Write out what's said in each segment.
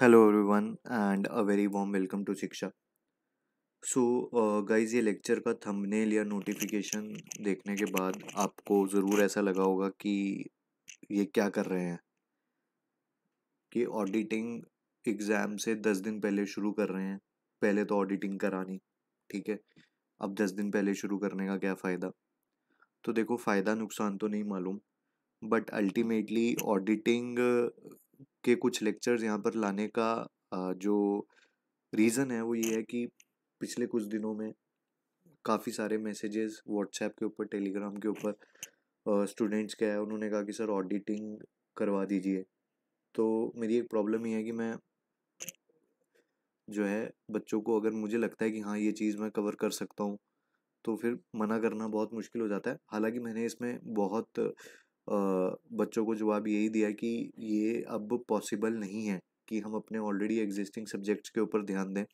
Hello everyone and a very warm welcome to Shiksha so guys ये lecture का thumbnail या notification देखने के बाद आपको ज़रूर ऐसा लगा होगा कि ये क्या कर रहे हैं कि ऑडिटिंग एग्ज़ाम से दस दिन पहले शुरू कर रहे हैं पहले तो ऑडिटिंग करानी ठीक है अब दस दिन पहले शुरू करने का क्या फ़ायदा तो देखो फ़ायदा नुकसान तो नहीं मालूम बट अल्टीमेटली ऑडिटिंग के कुछ लेक्चर्स यहाँ पर लाने का जो रीज़न है वो ये है कि पिछले कुछ दिनों में काफ़ी सारे मैसेजेस व्हाट्सएप के ऊपर टेलीग्राम के ऊपर स्टूडेंट्स के हैं उन्होंने कहा कि सर ऑडिटिंग करवा दीजिए तो मेरी एक प्रॉब्लम ये है कि मैं जो है बच्चों को अगर मुझे लगता है कि हाँ ये चीज़ मैं कवर कर सकता हूँ तो फिर मना करना बहुत मुश्किल हो जाता है हालांकि मैंने इसमें बहुत बच्चों को जवाब यही दिया कि ये अब पॉसिबल नहीं है कि हम अपने ऑलरेडी एग्जिस्टिंग सब्जेक्ट्स के ऊपर ध्यान दें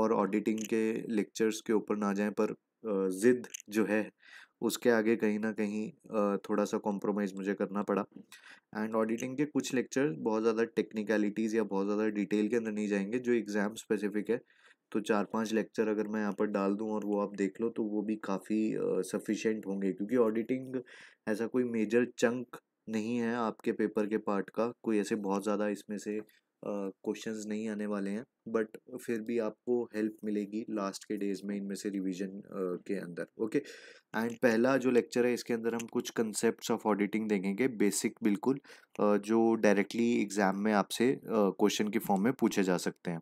और ऑडिटिंग के लेक्चर्स के ऊपर ना जाएं पर ज़िद जो है उसके आगे कहीं ना कहीं थोड़ा सा कॉम्प्रोमाइज़ मुझे करना पड़ा एंड ऑडिटिंग के कुछ लेक्चर बहुत ज़्यादा टेक्निकलिटीज़ या बहुत ज़्यादा डिटेल के अंदर नहीं जाएंगे जो एग्ज़ाम स्पेसिफिक है तो चार पांच लेक्चर अगर मैं यहाँ पर डाल दूँ और वो आप देख लो तो वो भी काफ़ी सफिशेंट होंगे क्योंकि ऑडिटिंग ऐसा कोई मेजर चंक नहीं है आपके पेपर के पार्ट का कोई ऐसे बहुत ज़्यादा इसमें से क्वेश्चन uh, नहीं आने वाले हैं बट फिर भी आपको हेल्प मिलेगी लास्ट के डेज में इनमें से रिवीजन uh, के अंदर ओके okay? एंड पहला जो लेक्चर है इसके अंदर हम कुछ कंसेप्ट्स ऑफ ऑडिटिंग देखेंगे बेसिक बिल्कुल uh, जो डायरेक्टली एग्ज़ाम में आपसे क्वेश्चन के फॉर्म में पूछे जा सकते हैं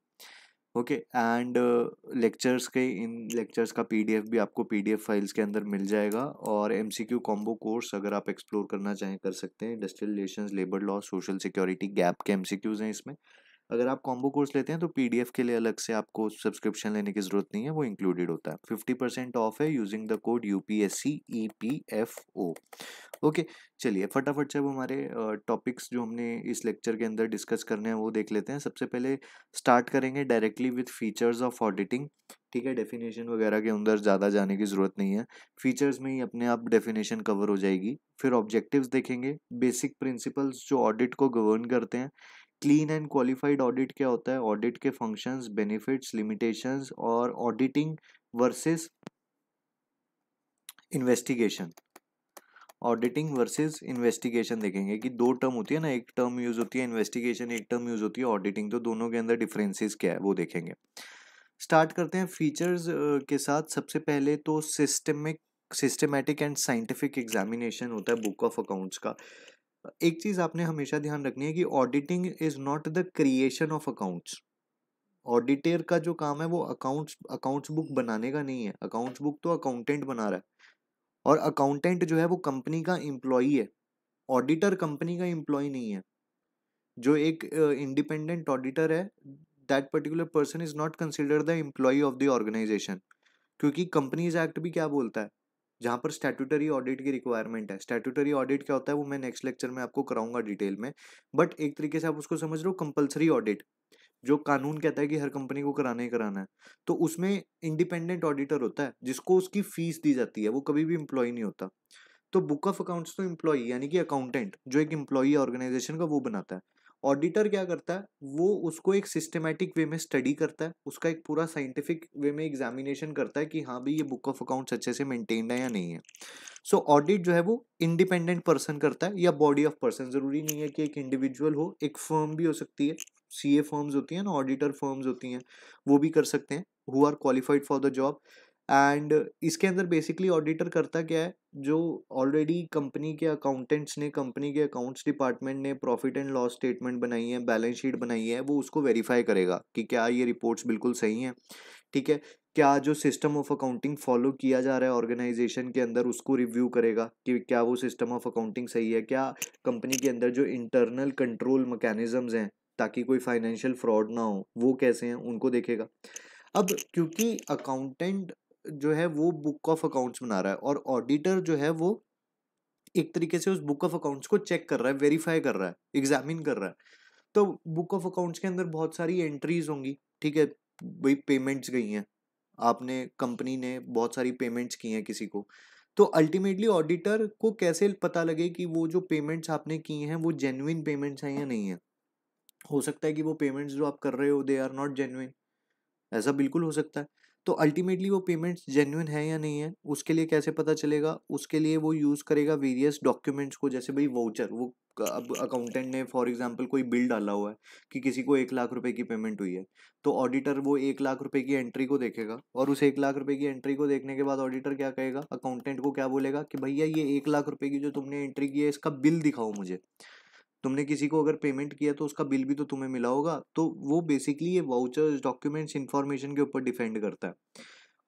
ओके एंड लेक्चर्स के इन लेक्चर्स का पीडीएफ भी आपको पीडीएफ फाइल्स के अंदर मिल जाएगा और एमसीक्यू कॉम्बो कोर्स अगर आप एक्सप्लोर करना चाहें कर सकते हैं industrial relation labour law social security gap के एम हैं इसमें अगर आप कॉम्बो कोर्स लेते हैं तो पीडीएफ के लिए अलग से आपको सब्सक्रिप्शन लेने की ज़रूरत नहीं है वो इंक्लूडेड होता है फिफ्टी परसेंट ऑफ है using the code U P S C E P F O okay चलिए फटाफट से अब हमारे टॉपिक्स जो हमने इस लेक्चर के अंदर डिस्कस करने हैं वो देख लेते हैं सबसे पहले स्टार्ट करेंगे directly with features of auditing ठीक है डेफिनेशन वगैरह के अंदर ज़्यादा जाने की ज़रूरत नहीं है फीचर्स में ही अपने आप डेफिनेशन कवर हो जाएगी फिर ऑब्जेक्टिव्स देखेंगे बेसिक प्रिंसिपल्स जो ऑडिट को गवर्न करते हैं क्लीन एंड क्वालिफाइड ऑडिट क्या होता है ऑडिट के फंक्शंस बेनिफिट्स लिमिटेशंस और auditing versus investigation auditing versus investigation देखेंगे कि दो टर्म होती है ना एक टर्म यूज होती है इन्वेस्टिगेशन एक टर्म यूज होती है ऑडिटिंग तो दोनों के अंदर डिफरेंसेस क्या है वो देखेंगे स्टार्ट करते हैं फीचर्स के साथ सबसे पहले तो systemic systematic and scientific examination होता है बुक ऑफ अकाउंट्स का एक चीज़ आपने हमेशा ध्यान रखनी है कि auditing is not the creation of accounts auditor का जो काम है वो अकाउंट्स अकाउंट्स बुक बनाने का नहीं है अकाउंट्स बुक तो अकाउंटेंट बना रहा है और अकाउंटेंट जो है वो कंपनी का एम्प्लॉई है ऑडिटर कंपनी का एम्प्लॉई नहीं है जो एक इंडिपेंडेंट uh, ऑडिटर है that particular person is not consider the employee of the organisation क्योंकि कंपनीज एक्ट भी क्या बोलता है जहाँ पर स्टैटूटरी ऑडिट की रिक्वायरमेंट है स्टैटूटरी ऑडिट क्या होता है वो मैं नेक्स्ट लेक्चर में आपको कराऊंगा डिटेल में बट एक तरीके से आप उसको समझ लो कंपलसरी ऑडिट जो कानून कहता है कि हर कंपनी को कराना ही कराना है तो उसमें इंडिपेंडेंट ऑडिटर होता है जिसको उसकी फीस दी जाती है वो कभी भी एम्प्लॉय नहीं होता तो बुक ऑफ अकाउंट्स तो एम्प्लॉय यानी कि अकाउंटेंट जो एक इम्प्लॉई ऑर्गेनाइजेशन का वो बनाता है ऑडिटर क्या करता है वो उसको एक सिस्टमेटिक वे में स्टडी करता है उसका एक पूरा साइंटिफिक वे में एग्जामिनेशन करता है कि हाँ भाई ये बुक ऑफ अकाउंट्स अच्छे से मेंटेन्ड है या नहीं है सो so, ऑडिट जो है वो इंडिपेंडेंट पर्सन करता है या बॉडी ऑफ पर्सन ज़रूरी नहीं है कि एक इंडिविजुअल हो एक फर्म भी हो सकती है सी ए फर्म्स होती हैं ना ऑडिटर फर्म्स होती हैं वो भी कर सकते हैं who are qualified for the job and इसके अंदर बेसिकली ऑडिटर करता क्या है जो ऑलरेडी कंपनी के अकाउंटेंट्स ने कंपनी के अकाउंट्स डिपार्टमेंट ने प्रॉफिट एंड लॉस स्टेटमेंट बनाई है बैलेंस शीट बनाई है वो उसको वेरीफाई करेगा कि क्या ये रिपोर्ट्स बिल्कुल सही हैं ठीक है क्या जो सिस्टम ऑफ अकाउंटिंग फॉलो किया जा रहा है ऑर्गेनाइजेशन के अंदर उसको रिव्यू करेगा कि क्या वो सिस्टम ऑफ अकाउंटिंग सही है क्या कंपनी के अंदर जो इंटरनल कंट्रोल मैकेनिज़म्स हैं ताकि कोई फाइनेंशियल फ्रॉड ना हो वो कैसे हैं उनको देखेगा अब क्योंकि अकाउंटेंट जो है वो बुक ऑफ अकाउंट्स बना रहा है और ऑडिटर जो है वो एक तरीके से उस बुक ऑफ अकाउंट्स को चेक कर रहा है वेरीफाई कर रहा है एग्जामिन कर रहा है तो बुक ऑफ अकाउंट्स के अंदर बहुत सारी एंट्रीज होंगी ठीक है भाई पेमेंट्स गई हैं आपने कंपनी ने बहुत सारी पेमेंट्स की हैं किसी को तो अल्टीमेटली ऑडिटर को कैसे पता लगे कि वो जो पेमेंट्स आपने किए हैं वो जेन्युइन पेमेंट्स हैं या नहीं है हो सकता है कि वो पेमेंट्स जो आप कर रहे हो दे आर नॉट जेन्युइन ऐसा बिल्कुल हो सकता है तो अल्टीमेटली वो पेमेंट्स जेन्यून है या नहीं है उसके लिए कैसे पता चलेगा उसके लिए वो यूज़ करेगा वेरियस डॉक्यूमेंट्स को जैसे भाई वाउचर वो अब अकाउंटेंट ने फॉर एग्जांपल कोई बिल डाला हुआ है कि किसी को एक लाख रुपए की पेमेंट हुई है तो ऑडिटर वो एक लाख रुपए की एंट्री को देखेगा और उस एक लाख रुपए की एंट्री को देखने के बाद ऑडिटर क्या कहेगा अकाउंटेंट को क्या बोलेगा कि भैया ये एक लाख रुपए की जो तुमने एंट्री की है इसका बिल दिखाओ मुझे तुमने किसी को अगर पेमेंट किया तो उसका बिल भी तो तुम्हें मिला होगा तो वो बेसिकली ये वाउचर्स डॉक्यूमेंट्स इन्फॉर्मेशन के ऊपर डिपेंड करता है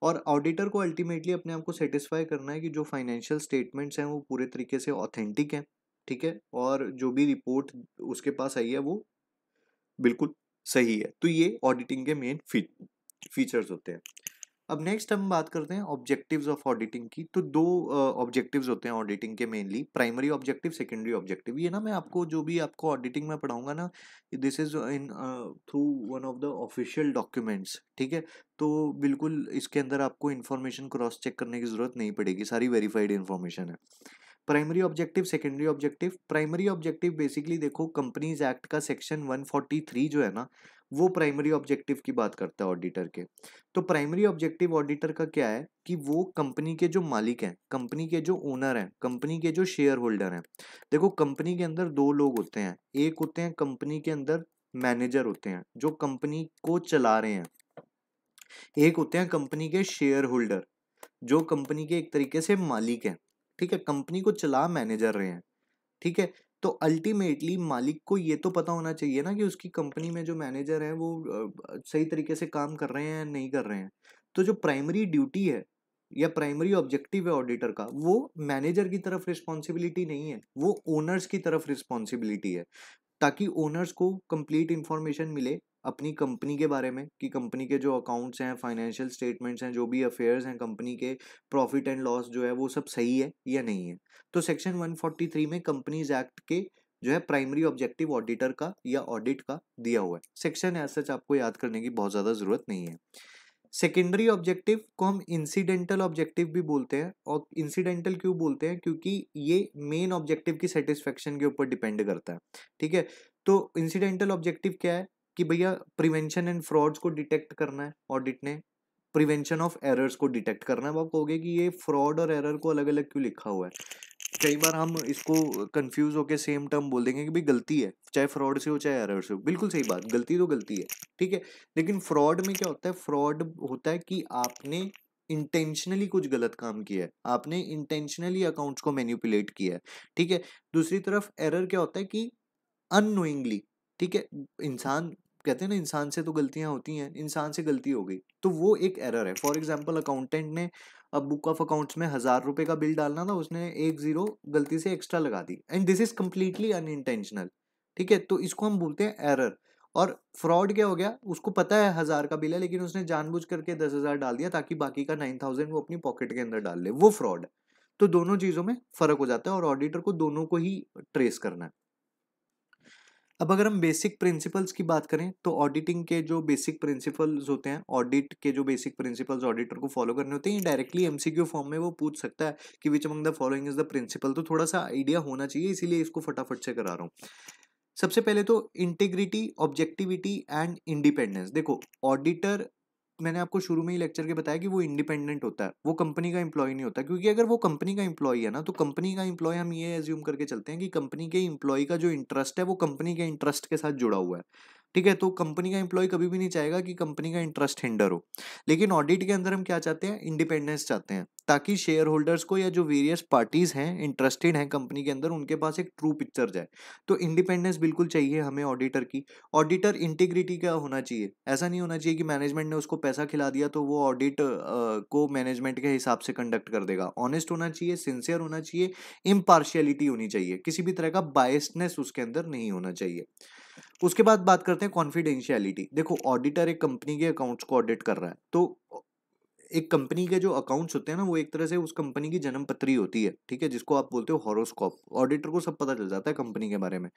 और ऑडिटर को अल्टीमेटली अपने आप को सेटिस्फाई करना है कि जो फाइनेंशियल स्टेटमेंट्स हैं वो पूरे तरीके से ऑथेंटिक हैं ठीक है और जो भी रिपोर्ट उसके पास आई है वो बिल्कुल सही है तो ये ऑडिटिंग के मेन फीचर्स होते हैं अब नेक्स्ट हम बात करते हैं ऑब्जेक्टिव्स ऑफ ऑडिटिंग की तो दो ऑब्जेक्टिव्स uh, होते हैं ऑडिटिंग के mainly primary objective secondary objective ये ना मैं आपको जो भी आपको ऑडिटिंग में पढ़ाऊंगा ना this is in through one of the official documents ठीक है तो बिल्कुल इसके अंदर आपको इन्फॉर्मेशन क्रॉस चेक करने की ज़रूरत नहीं पड़ेगी सारी वेरीफाइड इन्फॉर्मेशन है primary objective secondary objective primary objective basically देखो कंपनीज एक्ट का सेक्शन 143 जो है ना वो प्राइमरी ऑब्जेक्टिव की बात करता है ऑडिटर के तो प्राइमरी ऑब्जेक्टिव ऑडिटर का क्या है कि वो कंपनी के जो मालिक हैं कंपनी के जो ओनर हैं कंपनी के जो शेयर होल्डर हैं देखो कंपनी के अंदर दो लोग होते हैं एक होते हैं कंपनी के अंदर मैनेजर होते हैं जो कंपनी को चला रहे हैं एक होते हैं कंपनी के शेयर होल्डर जो कंपनी के एक तरीके से मालिक हैं ठीक है कंपनी को चला मैनेजर रहे हैं ठीक है तो अल्टीमेटली मालिक को ये तो पता होना चाहिए ना कि उसकी कंपनी में जो मैनेजर है वो सही तरीके से काम कर रहे हैं या नहीं कर रहे हैं तो जो प्राइमरी ड्यूटी है या प्राइमरी ऑब्जेक्टिव है ऑडिटर का वो मैनेजर की तरफ रिस्पॉन्सिबिलिटी नहीं है वो ओनर्स की तरफ रिस्पॉन्सिबिलिटी है ताकि ओनर्स को कंप्लीट इन्फॉर्मेशन मिले अपनी कंपनी के बारे में कि कंपनी के जो अकाउंट्स हैं फाइनेंशियल स्टेटमेंट्स हैं जो भी अफेयर्स हैं कंपनी के प्रॉफिट एंड लॉस जो है वो सब सही है या नहीं है तो सेक्शन 143 में कंपनीज एक्ट के जो है प्राइमरी ऑब्जेक्टिव ऑडिटर का या ऑडिट का दिया हुआ है सेक्शन एज सच आपको याद करने की बहुत ज़्यादा ज़रूरत नहीं है सेकेंडरी ऑब्जेक्टिव को हम इंसिडेंटल ऑब्जेक्टिव भी बोलते हैं और इंसिडेंटल क्यों बोलते हैं क्योंकि ये मेन ऑब्जेक्टिव की सेटिस्फेक्शन के ऊपर डिपेंड करता है ठीक है तो इंसिडेंटल ऑब्जेक्टिव क्या है कि भैया प्रिवेंशन एंड फ्रॉड्स को डिटेक्ट करना है ऑडिट ने प्रिवेंशन ऑफ एरर्स को डिटेक्ट करना है आप कहोगे कि ये फ्रॉड और एरर को अलग अलग क्यों लिखा हुआ है कई बार हम इसको कंफ्यूज होकर सेम टर्म बोल देंगे कि भाई गलती है चाहे फ्रॉड से हो चाहे एरर से हो बिल्कुल सही बात गलती तो गलती है ठीक है लेकिन फ्रॉड में क्या होता है फ्रॉड होता है कि आपने इंटेंशनली कुछ गलत काम किया है आपने इंटेंशनली अकाउंट्स को मैन्यूपुलेट किया है ठीक है दूसरी तरफ एरर क्या होता है कि अनोइंगली ठीक है इंसान कहते हैं ना इंसान से तो गलतियां होती हैं इंसान से गलती हो गई तो वो एक एरर है फॉर एग्जाम्पल अकाउंटेंट ने अब बुक ऑफ अकाउंट्स में हज़ार रुपये का बिल डालना था उसने एक ज़ीरो गलती से एक्स्ट्रा लगा दी and this is completely intentional ठीक है तो इसको हम बोलते हैं एरर और फ्रॉड क्या हो गया उसको पता है हज़ार का बिल है लेकिन उसने जानबूझ करके दस हज़ार डाल दिया ताकि बाकी का नाइन थाउजेंड वो अपनी पॉकेट के अंदर डाल ले वो फ्रॉड है तो दोनों चीज़ों में फ़र्क हो जाता है और ऑडिटर को दोनों को ही ट्रेस करना है अब अगर हम बेसिक प्रिंसिपल्स की बात करें तो ऑडिटिंग के जो बेसिक प्रिंसिपल्स होते हैं ऑडिट के जो बेसिक प्रिंसिपल्स ऑडिटर को फॉलो करने होते हैं डायरेक्टली एमसीक्यू फॉर्म में वो पूछ सकता है कि which among the following is the principle तो थोड़ा सा आइडिया होना चाहिए इसीलिए इसको फटाफट से करा रहा हूँ सबसे पहले तो इंटीग्रिटी ऑब्जेक्टिविटी एंड इंडिपेंडेंस देखो ऑडिटर मैंने आपको शुरू में ही लेक्चर के बताया कि वो इंडिपेंडेंट होता है वो कंपनी का इंप्लॉय नहीं होता क्योंकि अगर वो कंपनी का इंप्लॉय है ना तो कंपनी का इंप्लॉय हम ये एज्यूम करके चलते हैं कि कंपनी के इंप्लॉय का जो इंटरेस्ट है वो कंपनी के इंटरेस्ट के साथ जुड़ा हुआ है ठीक है तो कंपनी का एम्प्लॉय कभी भी नहीं चाहेगा कि कंपनी का इंटरेस्ट हिंडर हो लेकिन ऑडिट के अंदर हम क्या चाहते हैं इंडिपेंडेंस चाहते हैं ताकि शेयर होल्डर्स को या जो वेरियस पार्टीज हैं इंटरेस्टेड हैं कंपनी के अंदर उनके पास एक ट्रू पिक्चर जाए तो इंडिपेंडेंस बिल्कुल चाहिए हमें ऑडिटर की ऑडिटर इंटीग्रिटी का होना चाहिए ऐसा नहीं होना चाहिए कि मैनेजमेंट ने उसको पैसा खिला दिया तो वो ऑडिट को मैनेजमेंट के हिसाब से कंडक्ट कर देगा ऑनेस्ट होना चाहिए सिंसियर होना चाहिए इम्पार्शियलिटी होनी चाहिए किसी भी तरह का बायसनेस उसके अंदर नहीं होना चाहिए उसके बाद बात करते हैं कॉन्फिडेंशियलिटी देखो ऑडिटर एक कंपनी के अकाउंट्स को ऑडिट कर रहा है तो एक कंपनी के जो अकाउंट्स होते हैं ना वो एक तरह से उस कंपनी की जन्म पत्री होती है ठीक है जिसको आप बोलते हो हॉरोस्कोप ऑडिटर को सब पता चल जाता है कंपनी के बारे में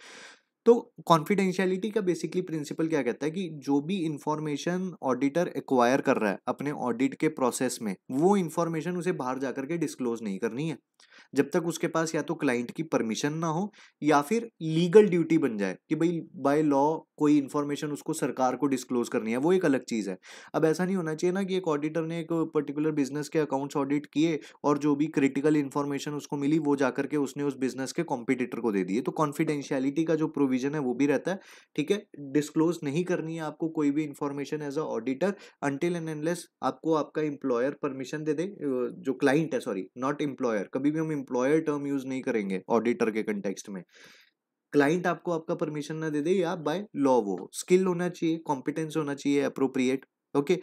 तो कॉन्फिडेंशियलिटी का बेसिकली प्रिंसिपल क्या कहता है कि जो भी इंफॉर्मेशन ऑडिटर एक्वायर कर रहा है अपने ऑडिट के प्रोसेस में वो इन्फॉर्मेशन उसे बाहर जाकर के डिस्क्लोज नहीं करनी है जब तक उसके पास या तो क्लाइंट की परमिशन ना हो या फिर लीगल ड्यूटी बन जाए कि भाई बाय लॉ कोई इन्फॉर्मेशन उसको सरकार को डिस्क्लोज करनी है वो एक अलग चीज़ है अब ऐसा नहीं होना चाहिए ना कि एक ऑडिटर ने एक पर्टिकुलर बिजनेस के अकाउंट्स ऑडिट किए और जो भी क्रिटिकल इन्फॉर्मेशन उसको मिली वो जाकर करके उसने उस बिजनेस के कॉम्पिटिटर को दे दिए तो कॉन्फिडेंशियलिटी का जो प्रोविजन है वो भी रहता है ठीक है डिस्क्लोज नहीं करनी है आपको कोई भी information as a auditor until and unless आपको आपका इंप्लॉयर परमिशन दे दे जो क्लाइंट है सॉरी नॉट एम्प्लॉयर कभी भी हम एम्प्लॉयर टर्म यूज नहीं करेंगे ऑडिटर के कंटेक्सट में क्लाइंट आपको आपका परमिशन ना दे दे या बाय लॉ वो स्किल होना चाहिए कॉम्पिटेंस होना चाहिए appropriate okay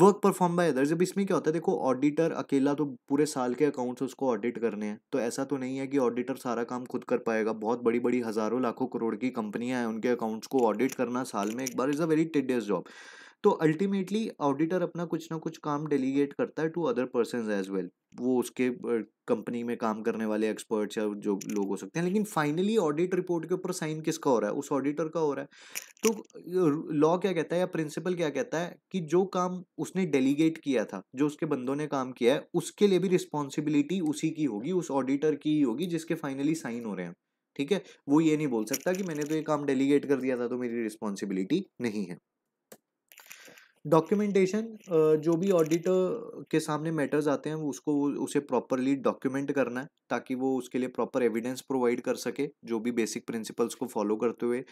work perform by other जब इसमें क्या होता है देखो ऑडिटर अकेला तो पूरे साल के अकाउंट्स उसको ऑडिट करने हैं तो ऐसा तो नहीं है कि ऑडिटर सारा काम खुद कर पाएगा बहुत बड़ी बड़ी हज़ारों लाखों करोड़ की कंपनियां हैं उनके अकाउंट्स को ऑडिट करना साल में एक बार is a very tedious job तो अल्टीमेटली ऑडिटर अपना कुछ ना कुछ काम डेलीगेट करता है to other person as well वो उसके कंपनी में काम करने वाले एक्सपर्ट्स या जो लोग हो सकते हैं लेकिन फाइनली ऑडिट रिपोर्ट के ऊपर साइन किसका हो रहा है उस ऑडिटर का हो रहा है तो लॉ क्या कहता है या प्रिंसिपल क्या कहता है कि जो काम उसने डेलीगेट किया था जो उसके बंदों ने काम किया है उसके लिए भी रिस्पॉन्सिबिलिटी उसी की होगी उस ऑडिटर की ही होगी जिसके फाइनली साइन हो रहे हैं ठीक है वो ये नहीं बोल सकता कि मैंने तो ये काम डेलीगेट कर दिया था तो मेरी रिस्पॉन्सिबिलिटी नहीं है डॉक्यूमेंटेशन जो भी ऑडिटर के सामने मैटर्स आते हैं उसको उसे प्रॉपरली डॉक्यूमेंट करना है ताकि वो उसके लिए प्रॉपर एविडेंस प्रोवाइड कर सके जो भी बेसिक प्रिंसिपल्स को फॉलो करते हुए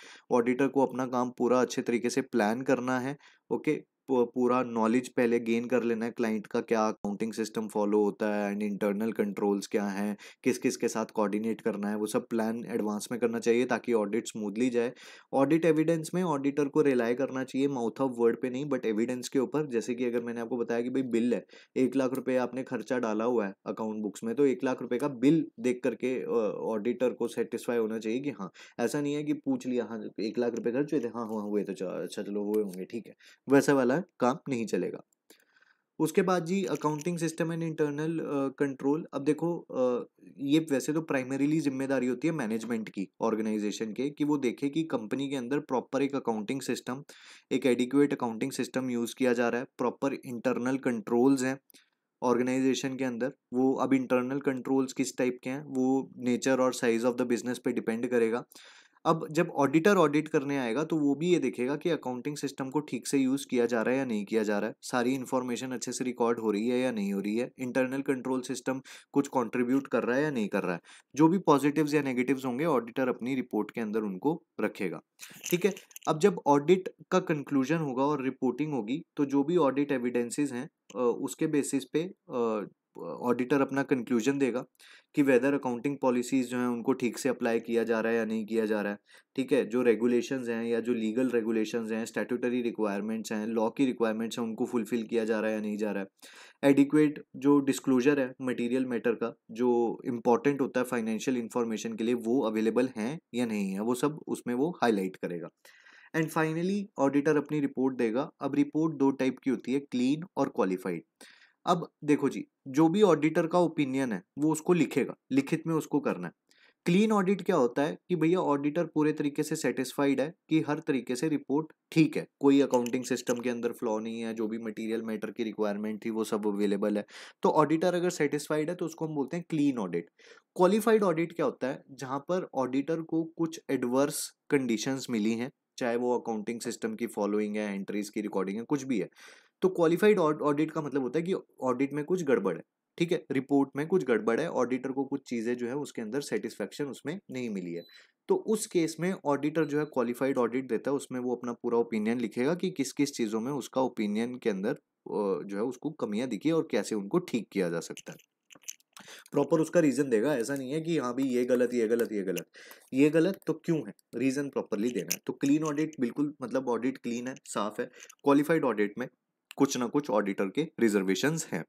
ऑडिटर को अपना काम पूरा अच्छे तरीके से प्लान करना है ओके पूरा नॉलेज पहले गेन कर लेना है क्लाइंट का क्या अकाउंटिंग सिस्टम फॉलो होता है एंड इंटरनल कंट्रोल्स क्या हैं किस किस के साथ कोऑर्डिनेट करना है वो सब प्लान एडवांस में करना चाहिए ताकि ऑडिट स्मूथली जाए ऑडिट एविडेंस में ऑडिटर को रिलाई करना चाहिए माउथ ऑफ वर्ड पे नहीं बट एविडेंस के ऊपर जैसे कि अगर मैंने आपको बताया कि भाई बिल है एक लाख रुपये आपने खर्चा डाला हुआ है अकाउंट बुक्स में तो एक लाख रुपये का बिल देख करके ऑडिटर को सेटिस्फाई होना चाहिए कि हाँ ऐसा नहीं है कि पूछ लिया हाँ एक लाख रुपये खर्च हुए थे हाँ हाँ हुए तो अच्छा चलो हुए होंगे ठीक है वैसा वाला हमारा काम नहीं चलेगा उसके बाद G accounting system and internal control अब देखो uh, ये वैसे तो प्राइमरीली जिम्मेदारी होती है मैनेजमेंट की ऑर्गेनाइजेशन के कि वो देखे कि कंपनी के अंदर प्रॉपर एक अकाउंटिंग सिस्टम एक एडिक्यूट अकाउंटिंग सिस्टम यूज़ किया जा रहा है प्रॉपर इंटरनल कंट्रोल्स हैं ऑर्गेनाइजेशन के अंदर वो अब इंटरनल कंट्रोल्स किस टाइप के हैं वो नेचर और साइज़ ऑफ द बिजनेस पे डिपेंड करेगा अब जब ऑडिटर ऑडिट करने आएगा तो वो भी ये देखेगा कि अकाउंटिंग सिस्टम को ठीक से यूज किया जा रहा है या नहीं किया जा रहा है सारी इन्फॉर्मेशन अच्छे से रिकॉर्ड हो रही है या नहीं हो रही है इंटरनल कंट्रोल सिस्टम कुछ कंट्रीब्यूट कर रहा है या नहीं कर रहा है जो भी पॉजिटिव्स या नेगेटिव्स होंगे ऑडिटर अपनी रिपोर्ट के अंदर उनको रखेगा ठीक है अब जब ऑडिट का कंक्लूजन होगा और रिपोर्टिंग होगी तो जो भी ऑडिट एविडेंसेज हैं उसके बेसिस पे ऑडिटर अपना कंक्लूजन देगा कि वेदर अकाउंटिंग पॉलिसीज़ जो हैं उनको ठीक से अप्लाई किया जा रहा है या नहीं किया जा रहा है ठीक है जो रेगुलेशंस हैं या जो लीगल रेगुलेशंस हैं स्टेटूटरी रिक्वायरमेंट्स हैं लॉ की रिक्वायरमेंट्स हैं उनको फुलफ़िल किया जा रहा है या नहीं जा रहा है एडिक्वेट जो डिस्क्लोजर है मटीरियल मैटर का जो इंपॉर्टेंट होता है फाइनेंशियल इन्फॉर्मेशन के लिए वो अवेलेबल हैं या नहीं है वो सब उसमें वो हाईलाइट करेगा एंड फाइनली ऑडिटर अपनी रिपोर्ट देगा अब रिपोर्ट दो टाइप की होती है क्लीन और क्वालिफाइड अब देखो जी जो भी ऑडिटर का ओपिनियन है वो उसको लिखेगा लिखित में उसको करना है क्लीन ऑडिट क्या होता है कि भैया ऑडिटर पूरे तरीके से सेटिस्फाइड है कि हर तरीके से रिपोर्ट ठीक है कोई अकाउंटिंग सिस्टम के अंदर फ्लॉ नहीं है जो भी मटेरियल मैटर की रिक्वायरमेंट थी वो सब अवेलेबल है तो ऑडिटर अगर सेटिस्फाइड है तो उसको हम बोलते हैं क्लीन ऑडिट क्वालिफाइड ऑडिट क्या होता है जहाँ पर ऑडिटर को कुछ एडवर्स कंडीशंस मिली हैं चाहे वो अकाउंटिंग सिस्टम की फॉलोइंग है एंट्रीज की रिकॉर्डिंग है कुछ भी है तो क्वालिफाइड ऑडिट का मतलब होता है कि ऑडिट में कुछ गड़बड़ है ठीक है रिपोर्ट में कुछ गड़बड़ है ऑडिटर को कुछ चीज़ें जो है उसके अंदर सेटिस्फेक्शन उसमें नहीं मिली है तो उस केस में ऑडिटर जो है क्वालिफाइड ऑडिट देता है उसमें वो अपना पूरा ओपिनियन लिखेगा कि किस किस चीज़ों में उसका ओपिनियन के अंदर जो है उसको कमियाँ दिखी और कैसे उनको ठीक किया जा सकता है प्रॉपर उसका रीज़न देगा ऐसा नहीं है कि हाँ भाई ये गलत ये गलत ये गलत ये गलत तो क्यों है रीज़न प्रॉपरली देना है तो क्लीन ऑडिट बिल्कुल मतलब ऑडिट क्लीन है साफ है क्वालिफाइड ऑडिट में कुछ ना कुछ ऑडिटर के रिजर्वेशन हैं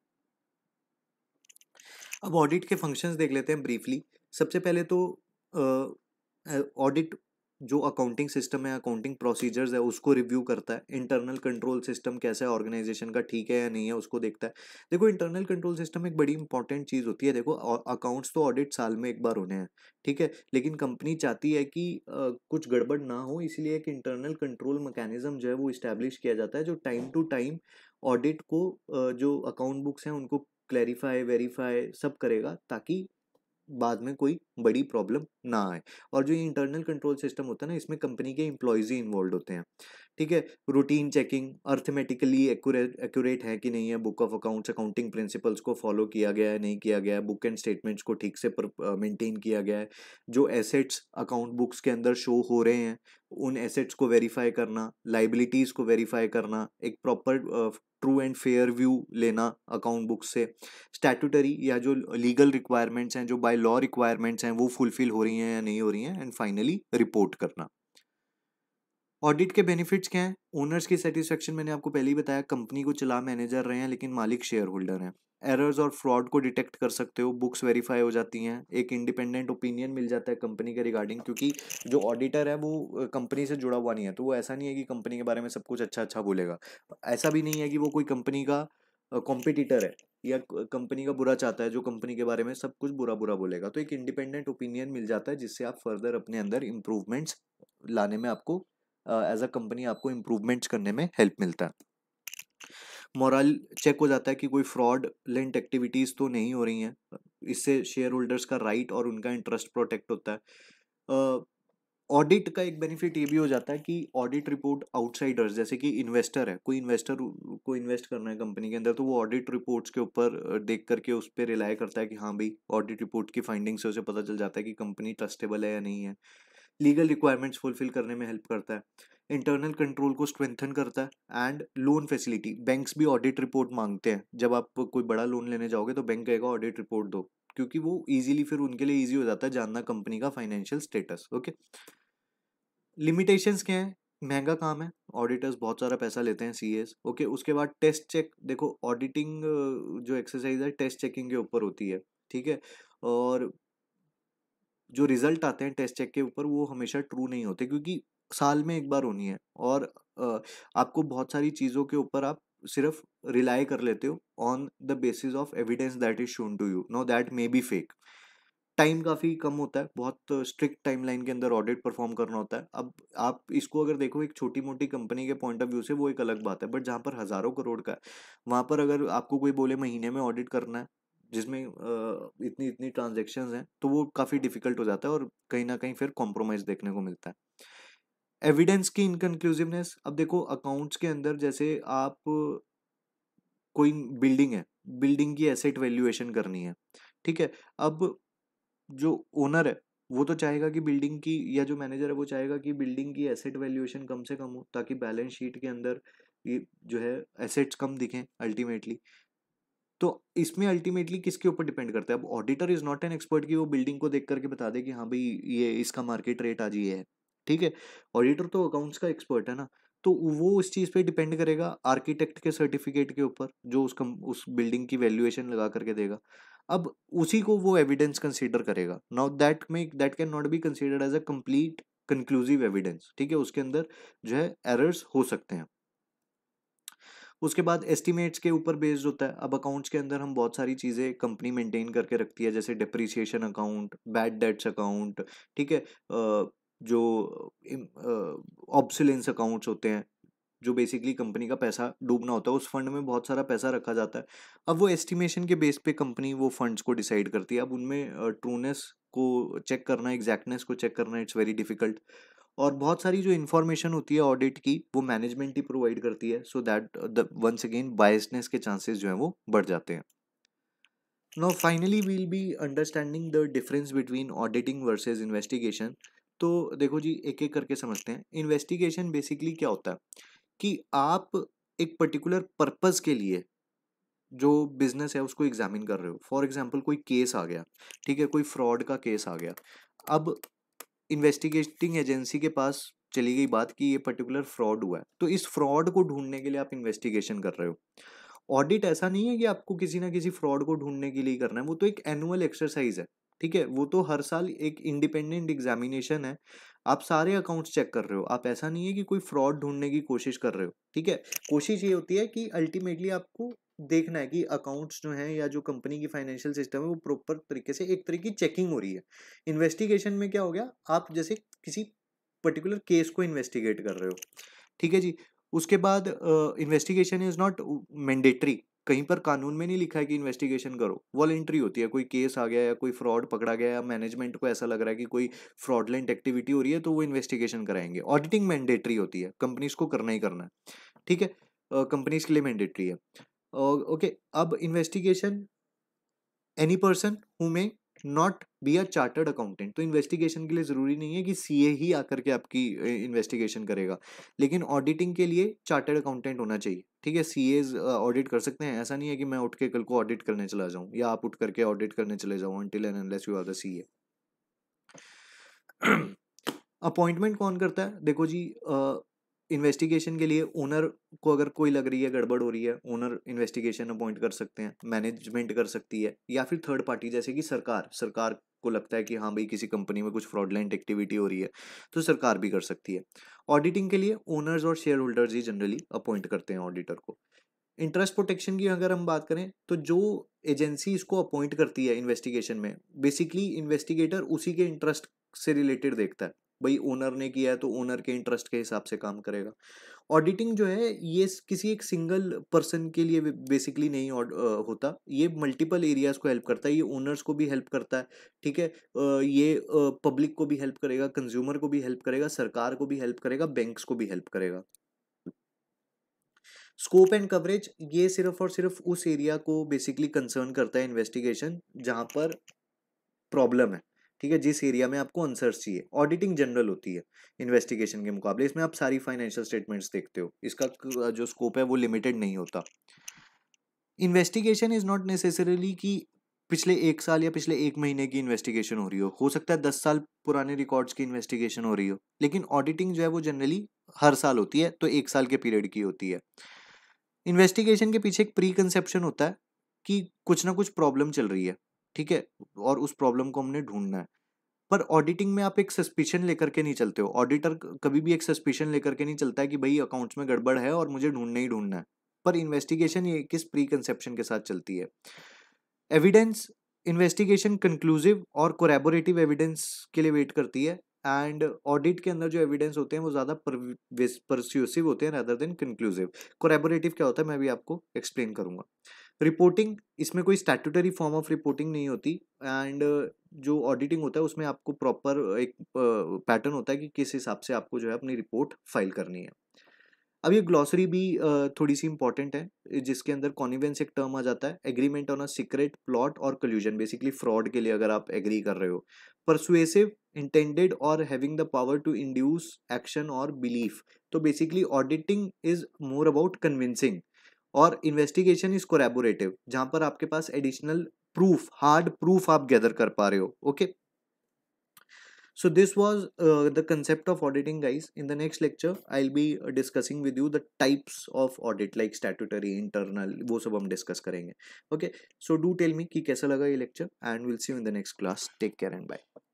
अब ऑडिट के फंक्शंस देख लेते हैं ब्रीफली सबसे पहले तो ऑडिट जो अकाउंटिंग सिस्टम है अकाउंटिंग प्रोसीजर्स है उसको रिव्यू करता है इंटरनल कंट्रोल सिस्टम कैसा है ऑर्गेनाइजेशन का ठीक है या नहीं है उसको देखता है देखो इंटरनल कंट्रोल सिस्टम एक बड़ी इंपॉर्टेंट चीज़ होती है देखो अकाउंट्स तो ऑडिट साल में एक बार होने हैं ठीक है लेकिन कंपनी चाहती है कि आ, कुछ गड़बड़ ना हो इसलिए एक इंटरनल कंट्रोल मैकेनिज्म जो है वो इस्टेब्लिश किया जाता है जो टाइम टू टाइम ऑडिट को जो अकाउंट बुक्स हैं उनको क्लैरिफाई वेरीफाई सब करेगा ताकि बाद में कोई बड़ी प्रॉब्लम ना आए और जो ये इंटरनल कंट्रोल सिस्टम होता है ना इसमें कंपनी के एम्प्लॉयज़ ही इन्वॉल्व होते हैं ठीक है रूटीन चेकिंग अर्थमेटिकली एक्यूरेट है कि नहीं है book of accounts accounting principles को फॉलो किया गया है नहीं किया गया है बुक एंड स्टेटमेंट्स को ठीक से मेंटेन किया गया है जो एसेट्स अकाउंट बुक्स के अंदर शो हो रहे हैं उन एसेट्स को वेरीफाई करना लाइबिलिटीज़ को वेरीफाई करना एक proper true and fair view लेना अकाउंट बुक से स्टैटूटरी या जो लीगल रिक्वायरमेंट्स हैं जो बाय लॉ रिक्वायरमेंट्स हैं वो फुलफिल हो रही हैं या नहीं हो रही हैं एंड फाइनली रिपोर्ट करना ऑडिट के बेनिफिट्स क्या हैं ओनर्स की सेटिस्फेक्शन मैंने आपको पहले ही बताया कंपनी को चला मैनेजर रहे हैं लेकिन मालिक शेयर होल्डर हैं एरर्स और फ्रॉड को डिटेक्ट कर सकते हो बुक्स वेरीफाई हो जाती हैं एक इंडिपेंडेंट ओपिनियन मिल जाता है कंपनी के रिगार्डिंग क्योंकि जो ऑडिटर है वो कंपनी से जुड़ा हुआ नहीं है तो वो ऐसा नहीं है कि कंपनी के बारे में सब कुछ अच्छा अच्छा बोलेगा ऐसा भी नहीं है कि वो कोई कंपनी का कॉम्पिटिटर है या कंपनी का बुरा चाहता है जो कंपनी के बारे में सब कुछ बुरा बुरा बोलेगा तो एक इंडिपेंडेंट ओपिनियन मिल जाता है जिससे आप फर्दर अपने अंदर इम्प्रूवमेंट्स लाने में आपको एज अ कंपनी आपको इम्प्रूवमेंट्स करने में हेल्प मिलता है मोरल चेक हो जाता है कि कोई फ्रॉड लेंट एक्टिविटीज़ तो नहीं हो रही हैं इससे शेयर होल्डर्स का राइट right और उनका इंटरेस्ट प्रोटेक्ट होता है ऑडिट uh, का एक बेनिफिट ये भी हो जाता है कि ऑडिट रिपोर्ट आउटसाइडर्स जैसे कि इन्वेस्टर है कोई इन्वेस्टर को इन्वेस्ट करना है कंपनी के अंदर तो वो ऑडिट रिपोर्ट्स के ऊपर देख करके उस पर रिलाई करता है कि हाँ भाई ऑडिट रिपोर्ट की फाइंडिंग से उसे पता चल जाता है कि कंपनी ट्रस्टेबल है या नहीं है लीगल रिक्वायरमेंट्स फुलफिल करने में हेल्प करता है इंटरनल कंट्रोल को स्ट्रेंथन करता है एंड लोन फैसिलिटी बैंक्स भी ऑडिट रिपोर्ट मांगते हैं जब आप कोई बड़ा लोन लेने जाओगे तो बैंक कहेगा ऑडिट रिपोर्ट दो क्योंकि वो इजीली फिर उनके लिए इजी हो जाता है जानना कंपनी का फाइनेंशियल स्टेटस ओके लिमिटेशंस क्या हैं महंगा काम है ऑडिटर्स बहुत सारा पैसा लेते हैं सी एस ओके उसके बाद टेस्ट चेक देखो ऑडिटिंग जो एक्सरसाइज है टेस्ट चेकिंग के ऊपर होती है ठीक है और जो रिजल्ट आते हैं टेस्ट चेक के ऊपर वो हमेशा ट्रू नहीं होते क्योंकि साल में एक बार होनी है और आपको बहुत सारी चीज़ों के ऊपर आप सिर्फ रिलाई कर लेते हो on the basis of evidence that is shown to you know that may be fake time काफ़ी कम होता है बहुत स्ट्रिक्ट टाइमलाइन के अंदर ऑडिट परफॉर्म करना होता है अब आप इसको अगर देखो एक छोटी मोटी कंपनी के पॉइंट ऑफ व्यू से वो एक अलग बात है बट जहाँ पर हज़ारों करोड़ का है वहाँ पर अगर आपको कोई बोले महीने में ऑडिट करना है जिसमें इतनी इतनी ट्रांजेक्शन हैं तो वो काफ़ी डिफिकल्ट हो जाता है और कहीं ना कहीं फिर कॉम्प्रोमाइज़ देखने को मिलता है एविडेंस की इनकनक्लूसिवनेस अब देखो अकाउंट्स के अंदर जैसे आप कोई बिल्डिंग है बिल्डिंग की एसेट वैल्यूएशन करनी है ठीक है अब जो ओनर है वो तो चाहेगा कि बिल्डिंग की या जो मैनेजर है वो चाहेगा कि बिल्डिंग की एसेट वैल्यूएशन कम से कम हो ताकि बैलेंस शीट के अंदर ये जो है एसेट्स कम दिखें अल्टीमेटली तो इसमें अल्टीमेटली किसके ऊपर डिपेंड करता है अब auditor is not an expert कि वो बिल्डिंग को देख करके बता दे कि हाँ भाई ये इसका मार्केट रेट आज ये है ठीक है ऑडिटर तो अकाउंट्स का एक्सपर्ट है ना तो वो उस चीज़ पे डिपेंड करेगा आर्किटेक्ट के सर्टिफिकेट के ऊपर जो उस कम उस बिल्डिंग की वैल्यूएशन लगा करके देगा अब उसी को वो एविडेंस कंसीडर करेगा नाउ दैट में that can not be considered as a complete conclusive evidence ठीक है उसके अंदर जो है एरर्स हो सकते हैं उसके बाद एस्टिमेट्स के ऊपर बेस्ड होता है अब अकाउंट्स के अंदर हम बहुत सारी चीज़ें कंपनी मेंटेन करके रखती है जैसे depreciation account bad debts account ठीक है जो ऑब्सिलेंस अकाउंट्स होते हैं जो बेसिकली कंपनी का पैसा डूबना होता है उस फंड में बहुत सारा पैसा रखा जाता है अब वो एस्टिमेशन के बेस पे कंपनी वो फंड्स को डिसाइड करती है अब उनमें ट्रूनेस को चेक करना एग्जैक्टनेस को चेक करना इट्स वेरी डिफिकल्ट और बहुत सारी जो इन्फॉर्मेशन होती है ऑडिट की वो मैनेजमेंट ही प्रोवाइड करती है so that once again biasness के चांसेस जो हैं वो बढ़ जाते हैं now finally will be understanding the difference between auditing versus investigation तो देखो जी एक एक करके समझते हैं इन्वेस्टिगेशन बेसिकली क्या होता है कि आप एक पर्टिकुलर पर्पस के लिए जो बिजनेस है उसको एग्जामिन कर रहे हो फॉर एग्जाम्पल कोई केस आ गया ठीक है कोई फ्रॉड का केस आ गया अब इन्वेस्टिगेटिंग एजेंसी के पास चली गई बात कि ये पर्टिकुलर फ्रॉड हुआ है तो इस फ्रॉड को ढूंढने के लिए आप इन्वेस्टिगेशन कर रहे हो ऑडिट ऐसा नहीं है कि आपको किसी ना किसी फ्रॉड को ढूंढने के लिए करना है वो तो एक एनुअल एक्सरसाइज है ठीक है वो तो हर साल एक इंडिपेंडेंट एग्जामिनेशन है आप सारे अकाउंट्स चेक कर रहे हो आप ऐसा नहीं है कि कोई फ्रॉड ढूंढने की कोशिश कर रहे हो ठीक है कोशिश ये होती है कि अल्टीमेटली आपको देखना है कि अकाउंट्स जो हैं या जो कंपनी की फाइनेंशियल सिस्टम है वो प्रॉपर तरीके से एक तरीके की चेकिंग हो रही है इन्वेस्टिगेशन में क्या हो गया आप जैसे किसी पर्टिकुलर केस को इन्वेस्टिगेट कर रहे हो ठीक है जी उसके बाद इन्वेस्टिगेशन इज़ नॉट मैंडेटरी कहीं पर कानून में नहीं लिखा है कि इन्वेस्टिगेशन करो वॉलेंट्री होती है कोई केस आ गया या कोई फ्रॉड पकड़ा गया या मैनेजमेंट को ऐसा लग रहा है कि कोई फ्रॉडलेंट एक्टिविटी हो रही है तो वो इन्वेस्टिगेशन कराएंगे ऑडिटिंग मैंडेटरी होती है कंपनीज को करना ही करना है ठीक है कंपनीज के लिए मैंडेटरी है ओके अब investigation any person who may not be a chartered accountant तो इन्वेस्टिगेशन के लिए ज़रूरी नहीं है कि सी ए ही आकर के आपकी इन्वेस्टिगेशन करेगा लेकिन ऑडिटिंग के लिए चार्टर्ड अकाउंटेंट होना चाहिए ठीक है सी एज ऑडिट कर सकते हैं ऐसा नहीं है कि मैं उठ के कल को ऑडिट करने चला जाऊँ या आप उठ करके ऑडिट करने चले जाऊँ until and unless you are the C A appointment कौन करता है देखो जी uh, इन्वेस्टिगेशन के लिए ओनर को अगर कोई लग रही है गड़बड़ हो रही है ओनर इन्वेस्टिगेशन अपॉइंट कर सकते हैं मैनेजमेंट कर सकती है या फिर थर्ड पार्टी जैसे कि सरकार सरकार को लगता है कि हाँ भाई किसी कंपनी में कुछ फ्रॉडलेंट एक्टिविटी हो रही है तो सरकार भी कर सकती है ऑडिटिंग के लिए ओनर्स और शेयर होल्डर्स ही जनरली अपॉइंट करते हैं ऑडिटर को इंटरेस्ट प्रोटेक्शन की अगर हम बात करें तो जो एजेंसी इसको अपॉइंट करती है इन्वेस्टिगेशन में बेसिकली इन्वेस्टिगेटर उसी के इंटरेस्ट से रिलेटेड देखता है भाई ओनर ने किया है तो ओनर के इंटरेस्ट के हिसाब से काम करेगा ऑडिटिंग जो है ये किसी एक सिंगल पर्सन के लिए बेसिकली नहीं होता ये मल्टीपल एरियाज को हेल्प करता है ये ओनर्स को भी हेल्प करता है ठीक है ये पब्लिक को भी हेल्प करेगा कंज्यूमर को भी हेल्प करेगा सरकार को भी हेल्प करेगा बैंक्स को भी हेल्प करेगा स्कोप एंड कवरेज ये सिर्फ और सिर्फ उस एरिया को बेसिकली कंसर्न करता है इन्वेस्टिगेशन जहाँ पर प्रॉब्लम है ठीक है जिस एरिया में आपको आंसर्स चाहिए ऑडिटिंग जनरल होती है इन्वेस्टिगेशन के मुकाबले इसमें आप सारी फाइनेंशियल स्टेटमेंट्स देखते हो इसका जो स्कोप है वो लिमिटेड नहीं होता इन्वेस्टिगेशन इज़ नॉट नेसेसरली कि पिछले एक साल या पिछले एक महीने की इन्वेस्टिगेशन हो रही हो हो सकता है दस साल पुराने रिकॉर्ड्स की इन्वेस्टिगेशन हो रही हो लेकिन ऑडिटिंग जो है वो जनरली हर साल होती है तो एक साल के पीरियड की होती है इन्वेस्टिगेशन के पीछे एक प्री कंसेप्शन होता है कि कुछ ना कुछ प्रॉब्लम चल रही है ठीक है और उस प्रॉब्लम को हमने ढूंढना है पर ऑडिटिंग में आप एक सस्पिशन लेकर के नहीं चलते हो ऑडिटर कभी भी एक सस्पिशन लेकर के नहीं चलता है कि भाई अकाउंट्स में गड़बड़ है और मुझे ढूंढना ही ढूंढना है पर इन्वेस्टिगेशन ये किस प्री कंसेप्शन के साथ चलती है एविडेंस इन्वेस्टिगेशन कंक्लूसिव और कोरेबोरेटिव एविडेंस के लिए वेट करती है एंड ऑडिट के अंदर जो एविडेंस होते हैं वो ज़्यादा परस्यूसिव होते हैं रदर देन कंक्लूसिव कोरेबोरेटिव क्या होता है मैं भी आपको एक्सप्लेन करूँगा रिपोर्टिंग इसमें कोई स्टैट्यूटरी फॉर्म ऑफ रिपोर्टिंग नहीं होती एंड जो ऑडिटिंग होता है उसमें आपको प्रॉपर एक पैटर्न होता है कि किस हिसाब से आपको जो है अपनी रिपोर्ट फाइल करनी है अब ये ग्लॉसरी भी थोड़ी सी इंपॉर्टेंट है जिसके अंदर कॉनिवेंस एक टर्म आ जाता है agreement on a secret plot और कल्यूजन बेसिकली फ्रॉड के लिए अगर आप एग्री कर रहे हो परसुएसिव इंटेंडेड और having the power to induce action और बिलीफ तो basically auditing is more about convincing और इन्वेस्टिगेशन इज कोरेबोरेटिव जहां पर आपके पास एडिशनल प्रूफ हार्ड प्रूफ आप गैदर कर पा रहे हो okay so this was the concept of auditing guys in the next lecture I will be discussing with you the types of audit like statutory internal वो सब हम discuss करेंगे okay so do tell me कि कैसा लगा ये lecture and will see in the next class take care and bye